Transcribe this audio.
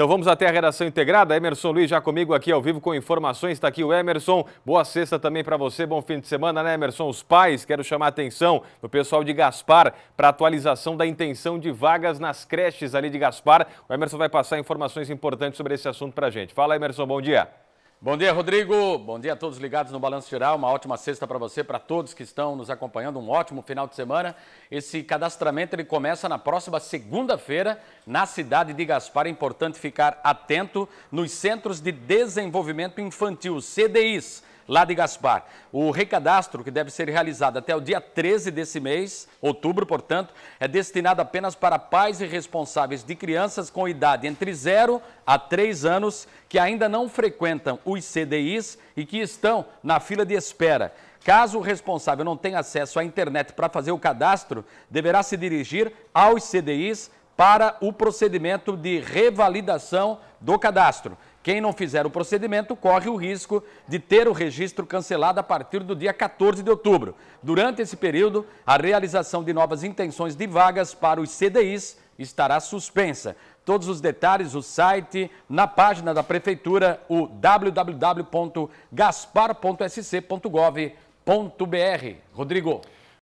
Então vamos até a redação integrada. Emerson Luiz já comigo aqui ao vivo com informações. Está aqui o Emerson. Boa sexta também para você. Bom fim de semana, né, Emerson? Os pais, quero chamar a atenção do pessoal de Gaspar para atualização da intenção de vagas nas creches ali de Gaspar. O Emerson vai passar informações importantes sobre esse assunto para a gente. Fala, Emerson. Bom dia. Bom dia, Rodrigo. Bom dia a todos ligados no Balanço Geral. Uma ótima sexta para você, para todos que estão nos acompanhando. Um ótimo final de semana. Esse cadastramento ele começa na próxima segunda-feira na cidade de Gaspar. É importante ficar atento nos Centros de Desenvolvimento Infantil, CDIs lá de Gaspar. O recadastro, que deve ser realizado até o dia 13 desse mês, outubro, portanto, é destinado apenas para pais e responsáveis de crianças com idade entre 0 a 3 anos que ainda não frequentam os CDIs e que estão na fila de espera. Caso o responsável não tenha acesso à internet para fazer o cadastro, deverá se dirigir aos CDIs para o procedimento de revalidação do cadastro. Quem não fizer o procedimento corre o risco de ter o registro cancelado a partir do dia 14 de outubro. Durante esse período, a realização de novas intenções de vagas para os CDIs estará suspensa. Todos os detalhes, o site, na página da Prefeitura, o www.gaspar.sc.gov.br. Rodrigo.